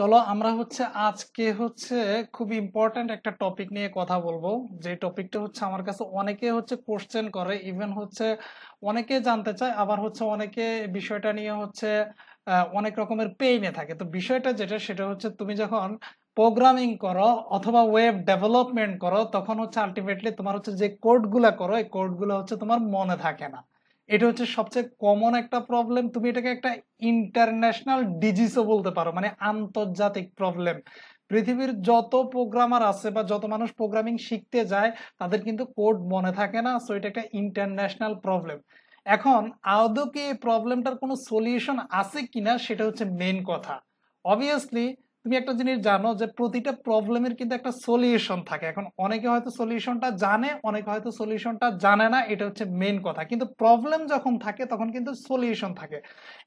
চলো আমরা হচ্ছে আজকে হচ্ছে খুব ইম্পর্টেন্ট একটা টপিক নিয়ে কথা বলবো যে টপিকটা হচ্ছে আমার কাছে অনেকে হচ্ছে কোশ্চেন করে ইভেন হচ্ছে অনেকে জানতে চায় আবার হচ্ছে অনেকে বিষয়টা নিয়ে হচ্ছে অনেক রকমের পেইনে থাকে তো বিষয়টা যেটা সেটা হচ্ছে তুমি যখন প্রোগ্রামিং করো অথবা ওয়েব ডেভেলপমেন্ট করো তখন হচ্ছে আলটিমেটলি তোমার হচ্ছে যে কোডগুলো করো এই কোডগুলো হচ্ছে তোমার মনে থাকে না এটা হচ্ছে সবচেয়ে কমন একটা প্রবলেম তুমি এটাকে একটা ইন্টারন্যাশনাল ডিজিজও বলতে পারো মানে আন্তর্জাতিক প্রবলেম পৃথিবীর যত প্রোগ্রামার আছে বা যত মানুষ প্রোগ্রামিং শিখতে যায় তাদের কিন্তু কোড মনে থাকে না সো এটা একটা ইন্টারন্যাশনাল প্রবলেম এখন আদৌ কি এই প্রবলেমটার কোনো সলিউশন আছে কিনা সেটা হচ্ছে মেন কথা অবভিয়াসলি তুমি একটা জিনিস জানো যে প্রতিটা প্রবলেমের কিন্তু একটা সলিউশন থাকে এখন অনেকে হয়তো সলিউশনটা জানে অনেকে হয়তো সলিউশনটা জানে না এটা হচ্ছে মেন কথা কিন্তু প্রবলেম যখন থাকে তখন কিন্তু সলিউশন থাকে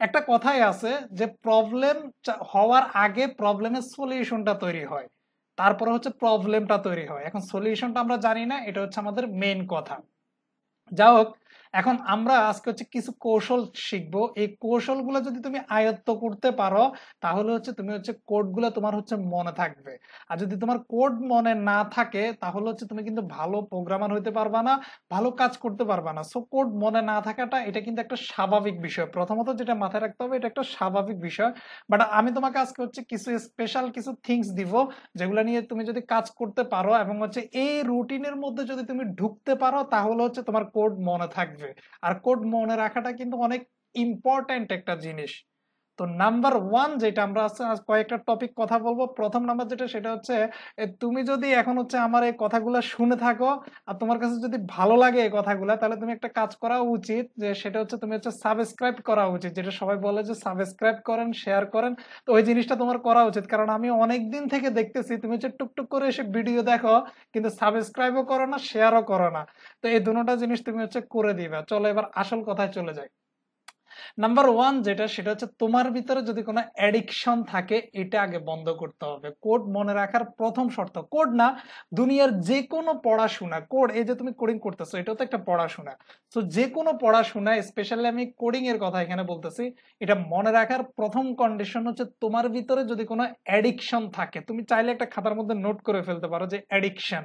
একটা কথাই আছে যে প্রবলেম হওয়ার আগে প্রবলেমের সলিউশনটা তৈরি হয় তারপরে হচ্ছে প্রবলেমটা তৈরি হয় এখন সলিউশনটা আমরা জানি না এটা হচ্ছে আমাদের মেন কথা যা হোক এখন আমরা আজকে হচ্ছে কিছু কৌশল শিখব এই কৌশলগুলো যদি তুমি আয়ত্ত করতে পারো তাহলে হচ্ছে তুমি হচ্ছে কোডগুলো তোমার হচ্ছে মনে থাকবে আর যদি তোমার কোড মনে না থাকে তাহলে হচ্ছে তুমি কিন্তু ভালো প্রোগ্রামার হইতে পারবা না ভালো কাজ করতে পারবা না সো কোড মনে না থাকাটা এটা কিন্তু একটা স্বাভাবিক বিষয় প্রথমত যেটা মাথায় রাখতে হবে এটা একটা স্বাভাবিক বিষয় বাট আমি তোমাকে আজকে হচ্ছে কিছু স্পেশাল কিছু থিংস দিব যেগুলো নিয়ে তুমি যদি কাজ করতে পারো এবং হচ্ছে এই রুটিনের মধ্যে যদি তুমি ঢুকতে পারো তাহলে হচ্ছে তোমার কোড মনে থাকবে থাকবে আর কোড মনে রাখাটা কিন্তু অনেক ইম্পর্ট্যান্ট একটা জিনিস তো নাম্বার ওয়ান যেটা আমরা কয়েকটা টপিক কথা বলবো প্রথম নাম্বার যেটা সেটা হচ্ছে তুমি যদি এখন হচ্ছে আমার এই কথাগুলো শুনে থাকো আর তোমার কাছে যদি ভালো লাগে এই কথাগুলো তাহলে তুমি একটা কাজ করা উচিত যে সেটা হচ্ছে তুমি হচ্ছে সাবস্ক্রাইব করা উচিত যেটা সবাই বলে যে সাবস্ক্রাইব করেন শেয়ার করেন তো ওই জিনিসটা তোমার করা উচিত কারণ আমি অনেক দিন থেকে দেখতেছি তুমি হচ্ছে টুকটুক করে এসে ভিডিও দেখো কিন্তু সাবস্ক্রাইবও করো না শেয়ারও করো না তো এই দুটোটা জিনিস তুমি হচ্ছে করে দিবা চলো এবার আসল কথায় চলে যাই নাম্বার ওয়ান যেটা সেটা হচ্ছে তোমার ভিতরে যদি কোনো অ্যাডিকশন থাকে এটা আগে বন্ধ করতে হবে কোড মনে রাখার প্রথম শর্ত কোড না দুনিয়ার যে কোনো পড়াশোনা কোড এই যে তুমি কোডিং করতেছো এটাও তো একটা পড়াশোনা তো যে কোনো পড়াশোনা স্পেশালি আমি কোডিং এর কথা এখানে বলতেছি এটা মনে রাখার প্রথম কন্ডিশন হচ্ছে তোমার ভিতরে যদি কোনো অ্যাডিকশন থাকে তুমি চাইলে একটা খাতার মধ্যে নোট করে ফেলতে পারো যে অ্যাডিকশন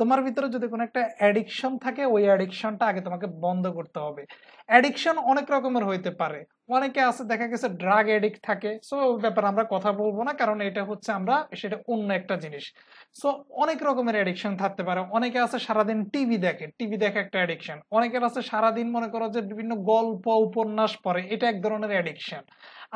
তোমার ভিতরে যদি কোনো একটা অ্যাডিকশন থাকে ওই অ্যাডিকশনটা আগে তোমাকে বন্ধ করতে হবে অ্যাডিকশন অনেক রকমের হইতে পারে অনেকে আছে দেখা গেছে ড্রাগ এডিক্ট থাকে সো ওই ব্যাপারে আমরা কথা বলবো না কারণ এটা হচ্ছে আমরা সেটা অন্য একটা জিনিস সো অনেক রকমের অ্যাডিকশন থাকতে পারে অনেকে আছে সারাদিন টিভি দেখে টিভি দেখে একটা অ্যাডিকশন অনেকের আছে সারাদিন মনে করো যে বিভিন্ন গল্প উপন্যাস পড়ে এটা এক ধরনের অ্যাডিকশন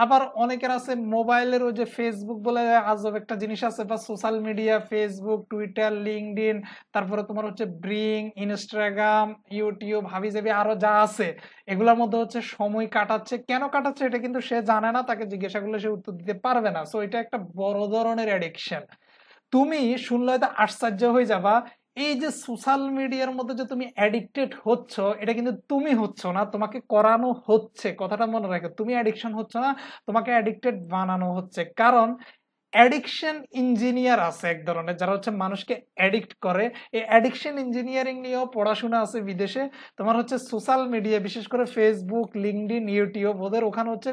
আবার অনেকের আছে মোবাইলের ওই যে ফেসবুক বলে আজব একটা জিনিস আছে বা social media Facebook Twitter LinkedIn তারপরে তোমার হচ্ছে ব্রিং ইনস্টাগ্রাম ইউটিউব হাবি জাবি আরো যা আছে এগুলোর মধ্যে হচ্ছে সময় কাটাচ্ছে কেন কাটাচ্ছে এটা কিন্তু সে জানে না তাকে জিজ্ঞাসা করলে সে উত্তর দিতে পারবে না সো এটা একটা বড় ধরনের অ্যাডিকশন তুমি শুনলে হয়তো আশ্চর্য হয়ে যাবা এই যে সোশ্যাল মিডিয়ার মধ্যে যে তুমি অ্যাডিক্টেড হচ্ছ এটা কিন্তু তুমি হচ্ছ না তোমাকে করানো হচ্ছে কথাটা মনে রাখো তুমি অ্যাডিকশন হচ্ছ না তোমাকে অ্যাডিক্টেড বানানো হচ্ছে কারণ অ্যাডিকশন ইঞ্জিনিয়ার আছে এক ধরনের যারা হচ্ছে মানুষকে অ্যাডিক্ট করে এই অ্যাডিকশন ইঞ্জিনিয়ারিং নিয়েও পড়াশোনা আছে বিদেশে তোমার হচ্ছে সোশ্যাল মিডিয়া বিশেষ করে ফেসবুক লিঙ্কডিন ইউটিউব ওদের ওখানে হচ্ছে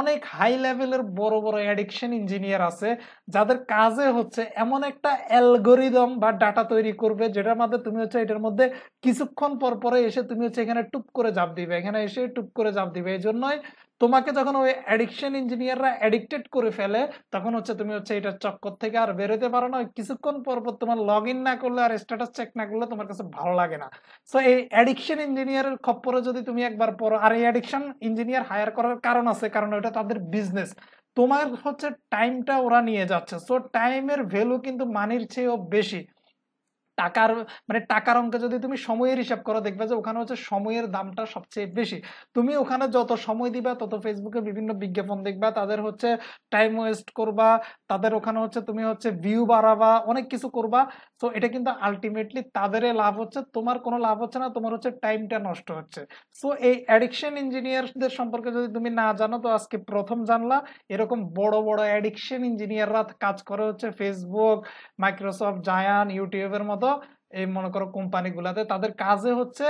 অনেক হাই লেভেলের বড় বড় অ্যাডিকশন ইঞ্জিনিয়ার আছে যাদের কাজে হচ্ছে এমন একটা অ্যালগোরিদম বা ডাটা তৈরি করবে যেটার মাধ্যমে তুমি হচ্ছে এটার মধ্যে কিছুক্ষণ পর পরে এসে তুমি হচ্ছে এখানে টুপ করে জাপ দিবে এখানে এসে টুপ করে জাপ দিবে এই জন্যই তোমাকে যখন ওই অ্যাডিকশন ইঞ্জিনিয়াররা অ্যাডিক্টেড করে ফেলে তখন হচ্ছে তুমি হচ্ছে এটা চক্কর থেকে আর বেরোতে পারো না কিছুক্ষণ পর পর তোমার লগ ইন না করলে আর স্ট্যাটাস চেক না করলে তোমার কাছে ভালো লাগে না সো এই অ্যাডিকশন ইঞ্জিনিয়ারের খপ্পরে যদি তুমি একবার পড়ো আর এই অ্যাডিকশন ইঞ্জিনিয়ার হায়ার করার কারণ আছে কারণ ওটা তাদের বিজনেস তোমার হচ্ছে টাইমটা ওরা নিয়ে যাচ্ছে সো টাইমের ভ্যালু কিন্তু মানির চেয়েও বেশি টাকার মানে টাকার অঙ্কে যদি তুমি সময়ের হিসাব করো দেখবে যে ওখানে হচ্ছে সময়ের দামটা সবচেয়ে বেশি তুমি ওখানে যত সময় দিবা তত ফেসবুকে বিভিন্ন বিজ্ঞাপন দেখবা তাদের হচ্ছে টাইম ওয়েস্ট করবা তাদের ওখানে হচ্ছে তুমি হচ্ছে ভিউ বাড়াবা অনেক কিছু করবা তো এটা কিন্তু আলটিমেটলি তাদের লাভ হচ্ছে তোমার কোনো লাভ হচ্ছে না তোমার হচ্ছে টাইমটা নষ্ট হচ্ছে সো এই অ্যাডিকশন ইঞ্জিনিয়ারদের সম্পর্কে যদি তুমি না জানো তো আজকে প্রথম জানলা এরকম বড় বড় অ্যাডিকশন ইঞ্জিনিয়াররা কাজ করে হচ্ছে ফেসবুক মাইক্রোসফট জায়ান ইউটিউবের মতো এই মনে করো কোম্পানিগুলাতে তাদের কাজে হচ্ছে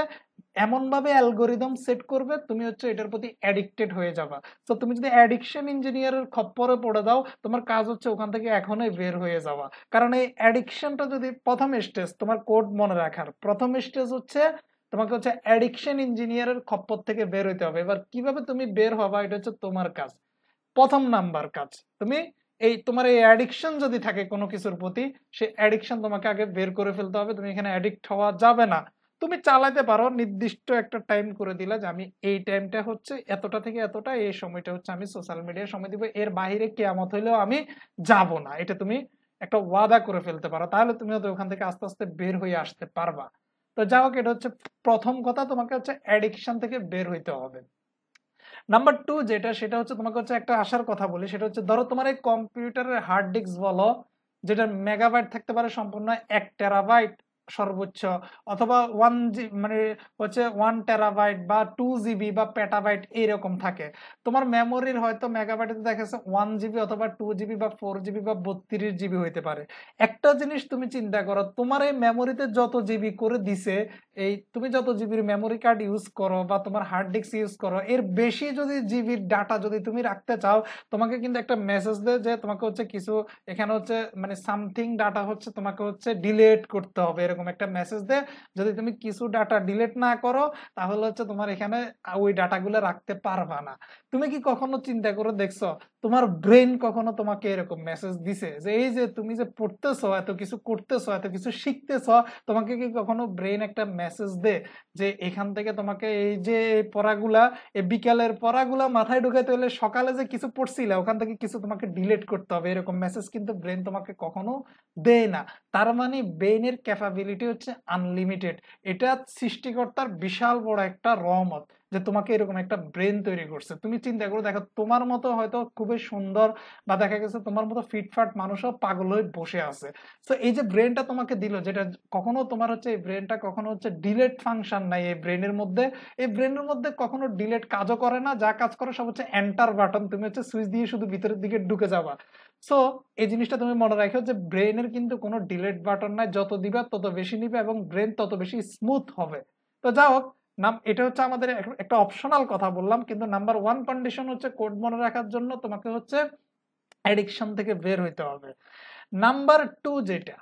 এমন ভাবে অ্যালগোরিদম সেট করবে তুমি হচ্ছে এটার প্রতি অ্যাডিক্টেড হয়ে যাবা তো তুমি যদি অ্যাডিকশন ইঞ্জিনিয়ারের খপ্পরে পড়ে দাও তোমার কাজ হচ্ছে ওখান থেকে এখনই বের হয়ে যাওয়া কারণ এই অ্যাডিকশনটা যদি প্রথম স্টেজ তোমার কোড মনে রাখার প্রথম স্টেজ হচ্ছে তোমাকে হচ্ছে অ্যাডিকশন ইঞ্জিনিয়ারের খপ্পর থেকে বের হইতে হবে এবার কিভাবে তুমি বের হবা এটা হচ্ছে তোমার কাজ প্রথম নাম্বার কাজ তুমি এই তোমার এই অ্যাডিকশন যদি থাকে কোনো কিছুর প্রতি সে অ্যাডিকশন তোমাকে আগে বের করে ফেলতে হবে তুমি এখানে অ্যাডিক্ট হওয়া যাবে না তুমি চালাতে পারো নির্দিষ্ট একটা টাইম করে দিলে যে আমি এই টাইমটা হচ্ছে এতটা থেকে এতটা এই সময়টা হচ্ছে আমি সোশ্যাল মিডিয়ায় সময় দিব এর বাহিরে কেয়ামত হইলেও আমি যাব না এটা তুমি একটা ওয়াদা করে ফেলতে পারো তাহলে তুমি হয়তো ওখান থেকে আস্তে আস্তে বের হয়ে আসতে পারবা তো যাই হোক এটা হচ্ছে প্রথম কথা তোমাকে হচ্ছে অ্যাডিকশন থেকে বের হইতে হবে নাম্বার টু যেটা সেটা হচ্ছে তোমাকে হচ্ছে একটা আসার কথা বলি সেটা হচ্ছে ধরো তোমার এই কম্পিউটারের হার্ড ডিস্ক বলো যেটা মেগাবাইট থাকতে পারে সম্পূর্ণ এক টেরাবাইট সর্বোচ্চ অথবা ওয়ান জি মানে হচ্ছে ওয়ান টেরাবাইট বা টু জিবি বা পেটাবাইট এইরকম থাকে তোমার মেমোরির হয়তো মেগাবাইটে দেখা যাচ্ছে ওয়ান জিবি অথবা টু জিবি বা ফোর জিবি বা বত্রিশ জিবি হইতে পারে একটা জিনিস তুমি চিন্তা করো তোমার এই মেমোরিতে যত জিবি করে দিছে এই তুমি যত জিবির মেমোরি কার্ড ইউজ করো বা তোমার হার্ড ডিস্ক ইউজ করো এর বেশি যদি জিবির ডাটা যদি তুমি রাখতে চাও তোমাকে কিন্তু একটা মেসেজ দেয় যে তোমাকে হচ্ছে কিছু এখানে হচ্ছে মানে সামথিং ডাটা হচ্ছে তোমাকে হচ্ছে ডিলেট করতে হবে এরকম এরকম একটা মেসেজ দেয় যদি তুমি কিছু ডাটা ডিলেট না করো তাহলে হচ্ছে তোমার এখানে ওই ডাটাগুলো রাখতে পারবা না তুমি কি কখনো চিন্তা করে দেখছো তোমার ব্রেন কখনো তোমাকে এরকম মেসেজ দিছে যে এই যে তুমি যে পড়তেছো এত কিছু করতেছো এত কিছু শিখতেছো তোমাকে কি কখনো ব্রেন একটা মেসেজ দে যে এখান থেকে তোমাকে এই যে পড়াগুলা এই বিকালের পড়াগুলা মাথায় ঢুকে তো সকালে যে কিছু পড়ছিলে ওখান থেকে কিছু তোমাকে ডিলেট করতে হবে এরকম মেসেজ কিন্তু ব্রেন তোমাকে কখনো দেয় না তার মানে ব্রেনের ক্যাপাবিলিটি ফ্যাসিলিটি হচ্ছে আনলিমিটেড এটা সৃষ্টিকর্তার বিশাল বড় একটা রহমত যে তোমাকে এরকম একটা ব্রেন তৈরি করছে তুমি চিন্তা করো দেখো তোমার মতো হয়তো খুবই সুন্দর বা দেখা গেছে তোমার মতো ফিটফাট মানুষও পাগল হয়ে বসে আছে তো এই যে ব্রেনটা তোমাকে দিল যেটা কখনো তোমার হচ্ছে এই ব্রেনটা কখনো হচ্ছে ডিলেট ফাংশন নাই এই ব্রেনের মধ্যে এই ব্রেনের মধ্যে কখনো ডিলেট কাজও করে না যা কাজ করে সব হচ্ছে এন্টার বাটন তুমি হচ্ছে সুইচ দিয়ে শুধু ভিতরের দিকে ঢুকে যাবা সো এই জিনিসটা তুমি মনে রাখো যে ব্রেনের কিন্তু কোনো ডিলেট বাটন নাই যত দিবা তত বেশি নিবে এবং ব্রেন তত বেশি স্মুথ হবে তো যাই হোক নাম এটা হচ্ছে আমাদের একটা অপশনাল কথা বললাম কিন্তু নাম্বার ওয়ান কন্ডিশন হচ্ছে কোড মনে রাখার জন্য তোমাকে হচ্ছে অ্যাডিকশন থেকে বের হইতে হবে নাম্বার টু যেটা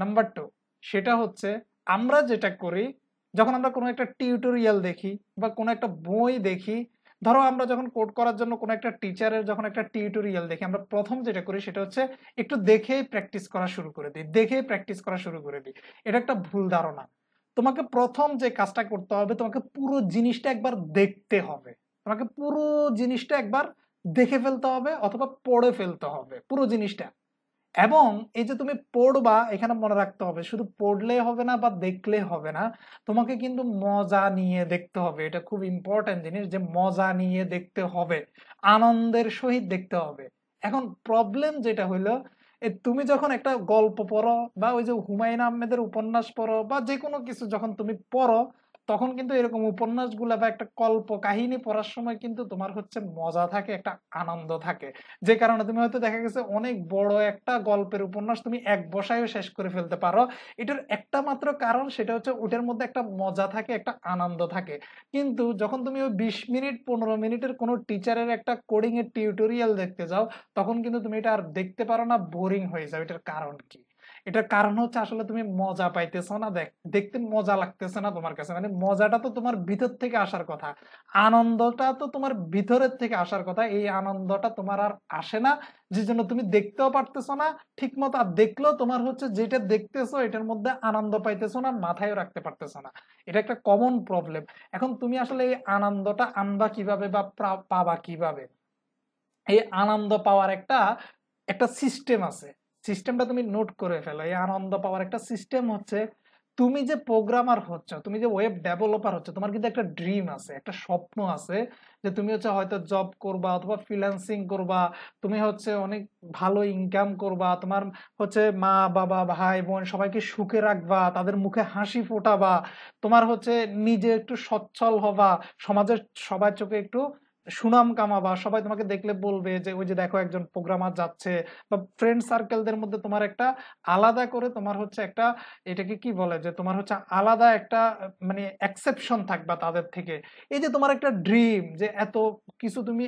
নাম্বার টু সেটা হচ্ছে আমরা যেটা করি যখন আমরা কোনো একটা টিউটোরিয়াল দেখি বা কোনো একটা বই দেখি ধরো আমরা যখন কোড করার জন্য কোনো একটা টিচারের যখন একটা টিউটোরিয়াল দেখি আমরা প্রথম যেটা করি সেটা হচ্ছে একটু দেখেই প্র্যাকটিস করা শুরু করে দিই দেখেই প্র্যাকটিস করা শুরু করে দিই এটা একটা ভুল ধারণা তোমাকে প্রথম যে কাজটা করতে হবে তোমাকে পুরো জিনিসটা একবার দেখতে হবে তোমাকে পুরো জিনিসটা একবার দেখে ফেলতে হবে অথবা পড়ে ফেলতে হবে পুরো জিনিসটা এবং এই যে তুমি পড়বা এখানে মনে রাখতে হবে শুধু পড়লে হবে না বা দেখলে হবে না তোমাকে কিন্তু মজা নিয়ে দেখতে হবে এটা খুব ইম্পর্টেন্ট জিনিস যে মজা নিয়ে দেখতে হবে আনন্দের সহিত দেখতে হবে এখন প্রবলেম যেটা হইলো তুমি যখন একটা গল্প পড়ো বা ওই যে হুমায়ুন আহমেদের উপন্যাস পড়ো বা যে কোনো কিছু যখন তুমি পড়ো তখন কিন্তু এরকম উপন্যাসগুলা বা একটা কল্প কাহিনী পড়ার সময় কিন্তু তোমার হচ্ছে মজা থাকে একটা আনন্দ থাকে যে কারণে তুমি হয়তো দেখা গেছে অনেক বড় একটা গল্পের উপন্যাস তুমি এক বসায়ও শেষ করে ফেলতে পারো এটার একটা মাত্র কারণ সেটা হচ্ছে ওটার মধ্যে একটা মজা থাকে একটা আনন্দ থাকে কিন্তু যখন তুমি ওই বিশ মিনিট পনেরো মিনিটের কোনো টিচারের একটা কোডিং এর টিউটোরিয়াল দেখতে যাও তখন কিন্তু তুমি এটা আর দেখতে পারো না বোরিং হয়ে যাও এটার কারণ কি এটার কারণ হচ্ছে আসলে তুমি মজা পাইতেছো না দেখ দেখতে মজা লাগতেছে না তোমার কাছে মানে মজাটা তো তোমার ভিতর থেকে আসার কথা আনন্দটা তো তোমার ভিতরের থেকে আসার কথা এই আনন্দটা তোমার আর আসে না যে জন্য তুমি দেখতেও পারতেছো না ঠিক মতো আর দেখলেও তোমার হচ্ছে যেটা দেখতেছো এটার মধ্যে আনন্দ পাইতেছো না মাথায় রাখতে পারতেছো না এটা একটা কমন প্রবলেম এখন তুমি আসলে এই আনন্দটা আনবা কিভাবে বা পাবা কিভাবে এই আনন্দ পাওয়ার একটা একটা সিস্টেম আছে সিস্টেমটা তুমি নোট করে ফেলো এই আনন্দ পাওয়ার একটা সিস্টেম হচ্ছে তুমি যে প্রোগ্রামার হচ্ছ তুমি যে ওয়েব ডেভেলপার হচ্ছ তোমার কিন্তু একটা ড্রিম আছে একটা স্বপ্ন আছে যে তুমি হচ্ছে হয়তো জব করবা অথবা ফ্রিল্যান্সিং করবা তুমি হচ্ছে অনেক ভালো ইনকাম করবা তোমার হচ্ছে মা বাবা ভাই বোন সবাইকে সুখে রাখবা তাদের মুখে হাসি ফোটাবা তোমার হচ্ছে নিজে একটু সচ্ছল হবা সমাজের সবার চোখে একটু সুনাম কামাবা সবাই তোমাকে দেখলে বলবে যে ওই যে দেখো একজন প্রোগ্রামার যাচ্ছে বা ফ্রেন্ড সার্কেলদের মধ্যে তোমার একটা আলাদা করে তোমার হচ্ছে একটা এটাকে কি বলে যে তোমার হচ্ছে আলাদা একটা মানে অ্যাকসেপশন থাকবা তাদের থেকে এই যে তোমার একটা ড্রিম যে এত কিছু তুমি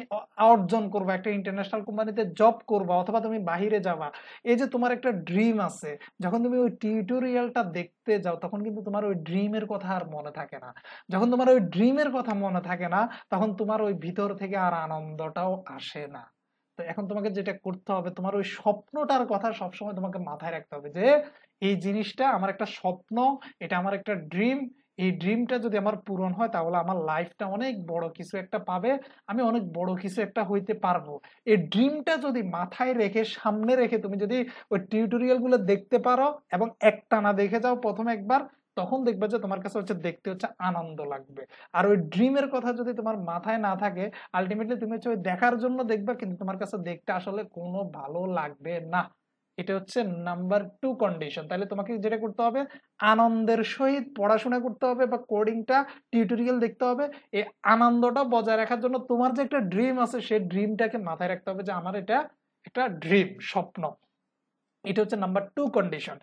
অর্জন করবা একটা ইন্টারন্যাশনাল কোম্পানিতে জব করবা অথবা তুমি বাহিরে যাবা এই যে তোমার একটা ড্রিম আছে যখন তুমি ওই টিউটোরিয়ালটা দেখতে যাও তখন কিন্তু তোমার ওই ড্রিমের কথা আর মনে থাকে না যখন তোমার ওই ড্রিমের কথা মনে থাকে না তখন তোমার ওই ভিতর ভিতর থেকে আর আনন্দটাও আসে না তো এখন তোমাকে যেটা করতে হবে তোমার ওই স্বপ্নটার কথা সবসময় তোমাকে মাথায় রাখতে হবে যে এই জিনিসটা আমার একটা স্বপ্ন এটা আমার একটা ড্রিম এই ড্রিমটা যদি আমার পূরণ হয় তাহলে আমার লাইফটা অনেক বড় কিছু একটা পাবে আমি অনেক বড় কিছু একটা হইতে পারবো এই ড্রিমটা যদি মাথায় রেখে সামনে রেখে তুমি যদি ওই টিউটোরিয়ালগুলো দেখতে পারো এবং একটানা দেখে যাও প্রথম একবার তখন দেখবে যে তোমার কাছে হচ্ছে দেখতে হচ্ছে আনন্দ লাগবে আর ওই ড্রিমের কথা যদি তোমার মাথায় না থাকে আলটিমেটলি তুমি হচ্ছে ওই দেখার জন্য দেখবে কিন্তু তোমার কাছে দেখতে আসলে কোনো ভালো লাগবে না এটা হচ্ছে নাম্বার টু কন্ডিশন তাহলে তোমাকে যেটা করতে হবে আনন্দের সহিত পড়াশোনা করতে হবে বা কোডিংটা টিউটোরিয়াল দেখতে হবে এই আনন্দটা বজায় রাখার জন্য তোমার যে একটা ড্রিম আছে সেই ড্রিমটাকে মাথায় রাখতে হবে যে আমার এটা একটা ড্রিম স্বপ্ন এটা হচ্ছে number two condition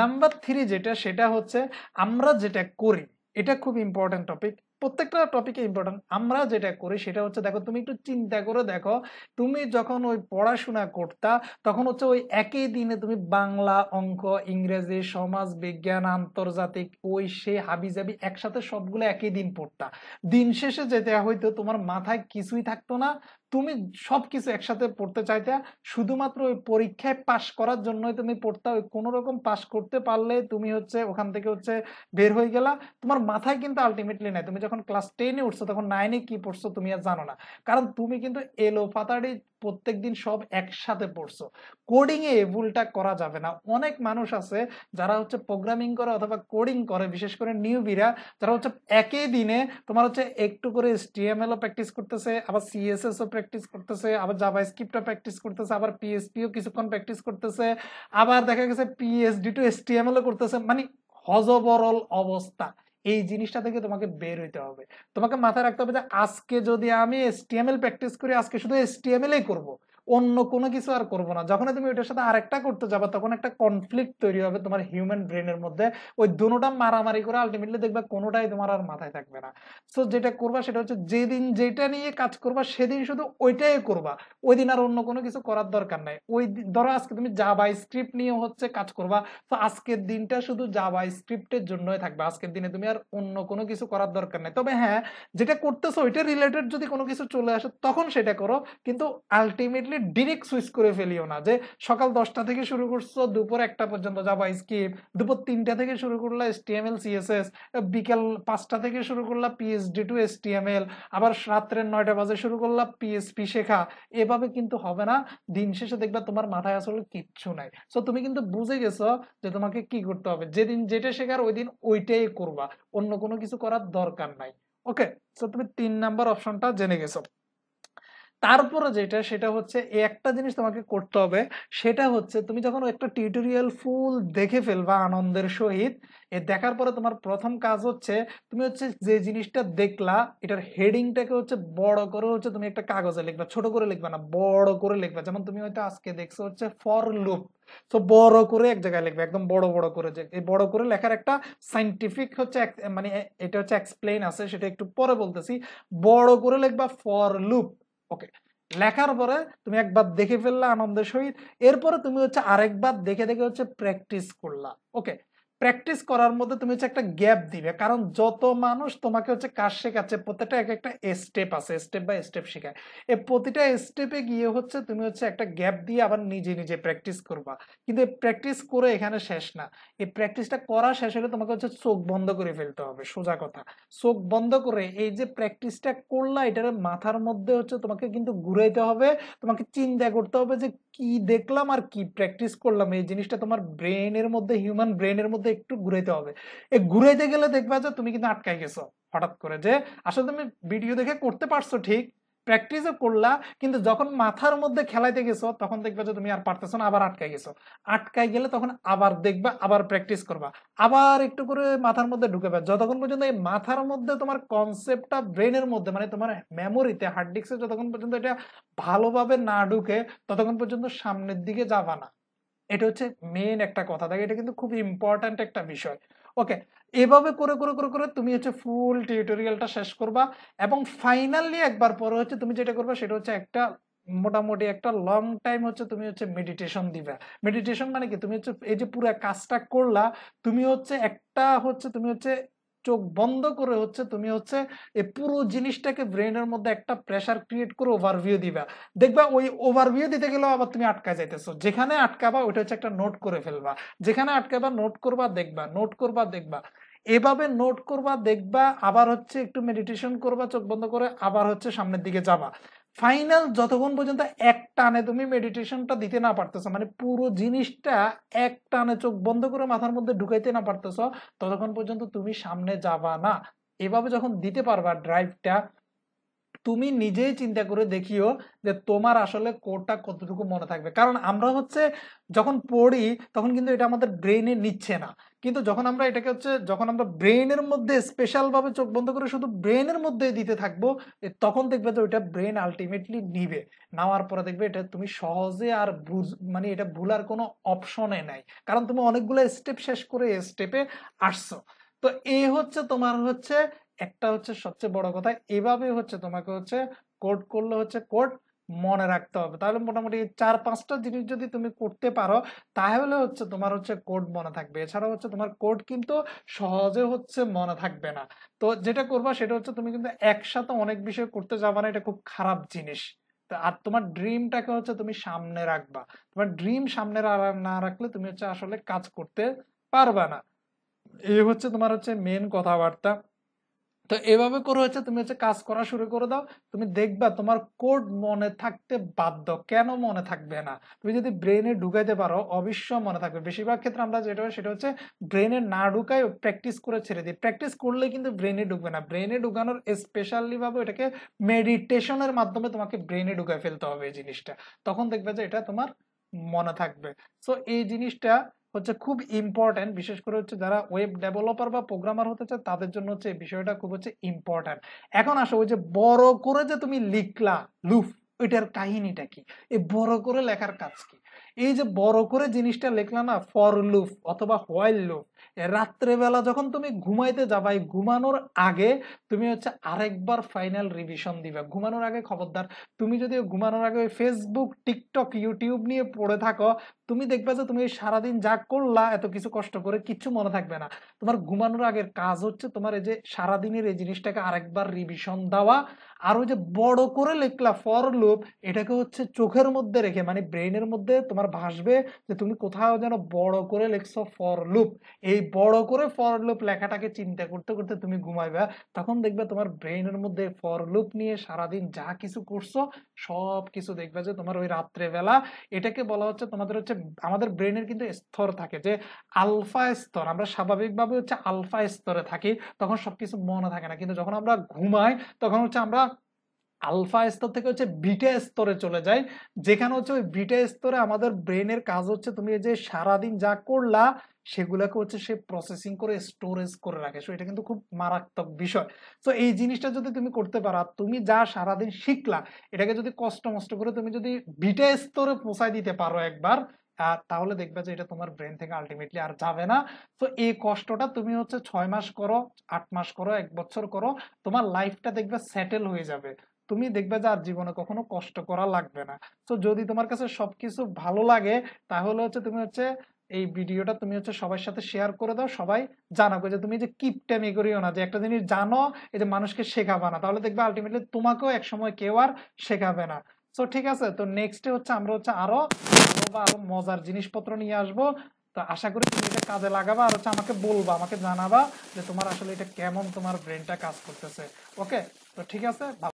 number three যেটা সেটা হচ্ছে আমরা যেটা করি এটা খুব ইম্পর্ট্যান্ট টপিক প্রত্যেকটা টপিকে ইম্পর্টেন্ট আমরা যেটা করি সেটা হচ্ছে দেখো তুমি একটু চিন্তা করে দেখো তুমি যখন ওই পড়াশোনা করতা তখন হচ্ছে ওই একই দিনে তুমি বাংলা অঙ্ক ইংরেজি সমাজ বিজ্ঞান আন্তর্জাতিক ওই সে হাবিজাবি একসাথে সবগুলো একই দিন পড়তা দিন শেষে যেতে হয়তো তোমার মাথায় কিছুই থাকতো না তুমি সব কিছু একসাথে পড়তে চাইতে শুধুমাত্র ওই পরীক্ষায় পাশ করার জন্যই তুমি পড়তে ওই কোনো রকম পাশ করতে পারলে তুমি হচ্ছে ওখান থেকে হচ্ছে বের হয়ে গেলা তোমার মাথায় কিন্তু আলটিমেটলি নাই তুমি যখন ক্লাস টেনে উঠছো তখন নাইনে কি পড়ছো তুমি আর জানো না কারণ তুমি কিন্তু এলো ফাতাড়ি প্রত্যেক দিন সব একসাথে পড়ছো কোডিং এ ভুলটা করা যাবে না অনেক মানুষ আছে যারা হচ্ছে প্রোগ্রামিং করে অথবা কোডিং করে বিশেষ করে নিউবিরা যারা হচ্ছে একই দিনে তোমার হচ্ছে একটু করে এসটিএমএলও প্র্যাকটিস করতেছে আবার সিএসএসও প্র্যাকটিস করতেছে আবার জাভা স্ক্রিপ্টও প্র্যাকটিস করতেছে আবার পিএসপিও কিছুক্ষণ প্র্যাকটিস করতেছে আবার দেখা গেছে পিএসডি টু এসটিএমএলও করতেছে মানে হজবরল অবস্থা এই জিনিসটা থেকে তোমাকে বের হইতে হবে তোমাকে মাথায় রাখতে হবে যে আজকে যদি আমি এসটিএমএল প্র্যাকটিস করি আজকে শুধু এসটিএমএলই করবো অন্য কোনো কিছু আর করবো না যখন তুমি ওইটার সাথে আরেকটা করতে যাবে তখন একটা কনফ্লিক্ট তৈরি হবে তোমার হিউম্যান ব্রেনের মধ্যে ওই দুটা মারামারি করে আলটিমেটলি দেখবে কোনোটাই তোমার আর মাথায় থাকবে না সো যেটা করবা সেটা হচ্ছে যেদিন যেটা নিয়ে কাজ করবা সেদিন শুধু ওইটাই করবা ওই দিন আর অন্য কোনো কিছু করার দরকার নাই ওই ধরো আজকে তুমি জাবাই স্ক্রিপ্ট নিয়ে হচ্ছে কাজ করবা তো আজকের দিনটা শুধু জাবাই স্ক্রিপ্টের জন্যই থাকবে আজকের দিনে তুমি আর অন্য কোনো কিছু করার দরকার নাই তবে হ্যাঁ যেটা করতেছো ওইটা রিলেটেড যদি কোনো কিছু চলে আসে তখন সেটা করো কিন্তু আলটিমেটলি ডিরেক্ট সুইচ করে ফেলিও না যে সকাল দশটা থেকে শুরু করছো দুপুর একটা পর্যন্ত যাবা স্কিপ দুপুর তিনটা থেকে শুরু করলা এসটিএমএল সিএসএস বিকেল পাঁচটা থেকে শুরু করলো পিএইচডি টু এসটিএমএল আবার রাত্রের নয়টা বাজে শুরু করলো পিএসপি শেখা এভাবে কিন্তু হবে না দিন শেষে দেখবা তোমার মাথায় আসলে কিচ্ছু নাই সো তুমি কিন্তু বুঝে গেছো যে তোমাকে কি করতে হবে যেদিন যেটা শেখার ওই দিন ওইটাই করবা অন্য কোনো কিছু করার দরকার নাই ওকে সো তুমি তিন নাম্বার অপশনটা জেনে গেছো তারপরে যেটা সেটা হচ্ছে একটা জিনিস তোমাকে করতে হবে সেটা হচ্ছে তুমি যখন একটা টিউটোরিয়াল ফুল দেখে ফেলবা আনন্দের সহিত এ দেখার পরে তোমার প্রথম কাজ হচ্ছে তুমি হচ্ছে যে জিনিসটা দেখলা এটার হেডিংটাকে হচ্ছে বড় করে হচ্ছে তুমি একটা কাগজে লিখবা ছোট করে লিখবা না বড় করে লিখবা যেমন তুমি হয়তো আজকে দেখছো হচ্ছে ফর লুপ তো বড় করে এক জায়গায় লিখবে একদম বড় বড় করে যে এই বড় করে লেখার একটা সাইন্টিফিক হচ্ছে মানে এটা হচ্ছে এক্সপ্লেন আছে সেটা একটু পরে বলতেছি বড় করে লিখবা ফর লুপ ওকে লেখার পরে তুমি একবার দেখে ফেললা আনন্দের সহিত এরপরে তুমি হচ্ছে আরেকবার দেখে দেখে হচ্ছে প্র্যাকটিস করলা ওকে প্র্যাকটিস করার মধ্যে তুমি হচ্ছে একটা গ্যাপ দিবে কারণ যত মানুষ তোমাকে হচ্ছে কাজ শেখাচ্ছে প্রত্যেকটা এক একটা স্টেপ আছে স্টেপ বাই স্টেপ শেখায় এই প্রতিটা স্টেপে গিয়ে হচ্ছে তুমি হচ্ছে একটা গ্যাপ দিয়ে আবার নিজে নিজে প্র্যাকটিস করবা কিন্তু প্র্যাকটিস করে এখানে শেষ না এই প্র্যাকটিসটা করা শেষ হলে তোমাকে হচ্ছে চোখ বন্ধ করে ফেলতে হবে সোজা কথা চোখ বন্ধ করে এই যে প্র্যাকটিসটা করলা এটার মাথার মধ্যে হচ্ছে তোমাকে কিন্তু ঘুরাইতে হবে তোমাকে চিন্তা করতে হবে যে কি দেখলাম আর কি প্র্যাকটিস করলাম এই জিনিসটা তোমার ব্রেনের মধ্যে হিউম্যান ব্রেনের মধ্যে একটু ঘুরাইতে হবে এই ঘুরাইতে গেলে দেখবা যে তুমি কিন্তু আটকাই গেছো হঠাৎ করে যে আসলে তুমি ভিডিও দেখে করতে পারছো ঠিক প্র্যাকটিসও করলা কিন্তু যখন মাথার মধ্যে খেলাইতে গেছো তখন দেখবে যে তুমি আর পারতেছো না আবার আটকাই গেছো আটকাই গেলে তখন আবার দেখবা আবার প্র্যাকটিস করবা আবার একটু করে মাথার মধ্যে ঢুকে ঢুকাবে যতক্ষণ পর্যন্ত এই মাথার মধ্যে তোমার কনসেপ্টটা ব্রেনের মধ্যে মানে তোমার মেমোরিতে হার্ড ডিস্কে যতক্ষণ পর্যন্ত এটা ভালোভাবে না ঢুকে ততক্ষণ পর্যন্ত সামনের দিকে যাবা না এটা হচ্ছে মেন একটা কথা থাকে এটা কিন্তু খুব ইম্পর্ট্যান্ট একটা বিষয় ওকে এভাবে করে করে করে করে তুমি হচ্ছে ফুল টিউটোরিয়ালটা শেষ করবা এবং ফাইনালি একবার পরে হচ্ছে তুমি যেটা করবা সেটা হচ্ছে একটা মোটামুটি একটা লং টাইম হচ্ছে তুমি হচ্ছে মেডিটেশন দিবে মেডিটেশন মানে কি তুমি হচ্ছে এই যে পুরো কাজটা করলা তুমি হচ্ছে একটা হচ্ছে তুমি হচ্ছে চোখ বন্ধ করে হচ্ছে তুমি হচ্ছে এই পুরো জিনিসটাকে ব্রেনের মধ্যে একটা প্রেশার ক্রিয়েট করে ওভারভিউ দিবা দেখবা ওই ওভারভিউ দিতে গেলেও আবার তুমি আটকা যাইতেছো যেখানে আটকাবা ওইটা হচ্ছে একটা নোট করে ফেলবা যেখানে আটকাবা নোট করবা দেখবা নোট করবা দেখবা এভাবে নোট করবা দেখবা আবার হচ্ছে একটু মেডিটেশন করবা চোখ বন্ধ করে আবার হচ্ছে সামনের দিকে যাবা ফাইনাল যতক্ষণ পর্যন্ত এক টানে তুমি মেডিটেশনটা দিতে না পারতেছো মানে পুরো জিনিসটা এক টানে চোখ বন্ধ করে মাথার মধ্যে ঢুকাইতে না পারতেছো ততক্ষণ পর্যন্ত তুমি সামনে যাবা না এভাবে যখন দিতে পারবা ড্রাইভটা তুমি নিজেই চিন্তা করে দেখিও যে তোমার আসলে কোডটা কতটুকু মনে থাকবে কারণ আমরা হচ্ছে যখন পড়ি তখন কিন্তু এটা আমাদের ব্রেনে নিচ্ছে না কিন্তু যখন আমরা এটাকে হচ্ছে যখন আমরা ব্রেনের মধ্যে স্পেশালভাবে চোখ বন্ধ করে শুধু ব্রেনের মধ্যে দিতে থাকবো তখন দেখবে যে ওইটা ব্রেন আলটিমেটলি নিবে নেওয়ার পরে দেখবে এটা তুমি সহজে আর মানে এটা ভুলার কোনো অপশনে নাই কারণ তুমি অনেকগুলো স্টেপ শেষ করে স্টেপে আসছো তো এ হচ্ছে তোমার হচ্ছে একটা হচ্ছে সবচেয়ে বড় কথা এভাবে হচ্ছে তোমাকে হচ্ছে কোর্ট করলে হচ্ছে কোর্ট মনে রাখতে হবে তাহলে মোটামুটি চার পাঁচটা জিনিস যদি তুমি করতে পারো তাহলে হচ্ছে তোমার হচ্ছে কোড মনে থাকবে এছাড়া হচ্ছে তোমার কোড কিন্তু সহজে হচ্ছে মনে থাকবে না তো যেটা করবা সেটা হচ্ছে তুমি কিন্তু একসাথে অনেক বিষয় করতে যাবা না এটা খুব খারাপ জিনিস আর তোমার ড্রিমটাকে হচ্ছে তুমি সামনে রাখবা তোমার ড্রিম সামনে না রাখলে তুমি হচ্ছে আসলে কাজ করতে পারবা না এই হচ্ছে তোমার হচ্ছে মেন কথাবার্তা তো এভাবে করে হচ্ছে তুমি হচ্ছে কাজ করা শুরু করে দাও তুমি দেখবা তোমার কোড মনে থাকতে বাধ্য কেন মনে থাকবে না তুমি যদি ব্রেনে ঢুকাইতে পারো অবশ্যই মনে থাকবে বেশিরভাগ ক্ষেত্রে আমরা যেটা সেটা হচ্ছে ব্রেনে না ঢুকাই প্র্যাকটিস করে ছেড়ে দিই প্র্যাকটিস করলে কিন্তু ব্রেনে ঢুকবে না ব্রেনে ঢুকানোর স্পেশালিভাবে এটাকে মেডিটেশনের মাধ্যমে তোমাকে ব্রেনে ঢুকাই ফেলতে হবে এই জিনিসটা তখন দেখবে যে এটা তোমার মনে থাকবে সো এই জিনিসটা হচ্ছে খুব ইম্পর্টেন্ট বিশেষ করে হচ্ছে যারা ওয়েব ডেভেলপার বা প্রোগ্রামার হতে চায় তাদের জন্য হচ্ছে এই বিষয়টা খুব হচ্ছে ইম্পর্ট্যান্ট এখন আসো ওই যে বড় করে যে তুমি লিখলা লুফ ওইটার কাহিনীটা কি এই বড় করে লেখার কাজ কি এই যে বড় করে জিনিসটা লেখলা না ফর লুফ অথবা হোয়াইল লুফ রাত্রেবেলা যখন তুমি ঘুমাইতে যাবাই ঘুমানোর আগে তুমি হচ্ছে আরেকবার ফাইনাল রিভিশন দিবা ঘুমানোর আগে খবরদার তুমি যদি ঘুমানোর আগে ফেসবুক টিকটক ইউটিউব নিয়ে পড়ে থাকো তুমি দেখবে যে তুমি সারাদিন যা করলা এত কিছু কষ্ট করে কিচ্ছু মনে থাকবে না তোমার ঘুমানোর আগের কাজ হচ্ছে তোমার এই যে সারাদিনের এই জিনিসটাকে আরেকবার রিভিশন দেওয়া আর ওই যে বড় করে লেখলা ফর লুপ এটাকে হচ্ছে চোখের মধ্যে রেখে মানে ব্রেনের মধ্যে তোমার আমার ভাসবে যে তুমি কোথাও যেন বড় করে লেখছো ফর লুপ এই বড় করে ফর লুপ লেখাটাকে চিন্তা করতে করতে তুমি ঘুমাইবা তখন দেখবে তোমার ব্রেইনের মধ্যে ফর লুপ নিয়ে সারাদিন যা কিছু করছো সব কিছু দেখবে যে তোমার ওই রাত্রেবেলা এটাকে বলা হচ্ছে তোমাদের হচ্ছে আমাদের ব্রেনের কিন্তু স্তর থাকে যে আলফা স্তর আমরা স্বাভাবিকভাবে হচ্ছে আলফা স্তরে থাকি তখন সবকিছু মনে থাকে না কিন্তু যখন আমরা ঘুমাই তখন হচ্ছে আমরা আলফা স্তর থেকে হচ্ছে বিটা স্তরে চলে যায় যেখানে হচ্ছে ওই বিটা স্তরে আমাদের ব্রেনের কাজ হচ্ছে তুমি যে সারাদিন যা করলা সেগুলোকে হচ্ছে সে প্রসেসিং করে স্টোরেজ করে রাখে সো এটা কিন্তু খুব মারাত্মক বিষয় তো এই জিনিসটা যদি তুমি করতে পারো তুমি যা সারাদিন শিখলা এটাকে যদি কষ্ট মষ্ট করে তুমি যদি বিটা স্তরে পৌঁছায় দিতে পারো একবার তাহলে দেখবে যে এটা তোমার ব্রেন থেকে আলটিমেটলি আর যাবে না তো এই কষ্টটা তুমি হচ্ছে ছয় মাস করো আট মাস করো এক বছর করো তোমার লাইফটা দেখবে সেটেল হয়ে যাবে তুমি দেখবে যে আর জীবনে কখনো কষ্ট করা লাগবে না তো যদি তোমার কাছে সবকিছু ভালো লাগে তাহলে হচ্ছে তুমি হচ্ছে এই ভিডিওটা তুমি হচ্ছে সবার সাথে শেয়ার করে দাও সবাই জানাবো যে তুমি যে কিপটামি করিও না যে একটা জিনিস জানো এই যে মানুষকে শেখাবে না তাহলে দেখবে আলটিমেটলি তোমাকেও একসময় কেউ আর শেখাবে না তো ঠিক আছে তো নেক্সটে হচ্ছে আমরা হচ্ছে আরো বা আরো মজার জিনিসপত্র নিয়ে আসবো তো আশা করি তুমি এটা কাজে লাগাবা আর হচ্ছে আমাকে বলবা আমাকে জানাবা যে তোমার আসলে এটা কেমন তোমার ব্রেনটা কাজ করতেছে ওকে তো ঠিক আছে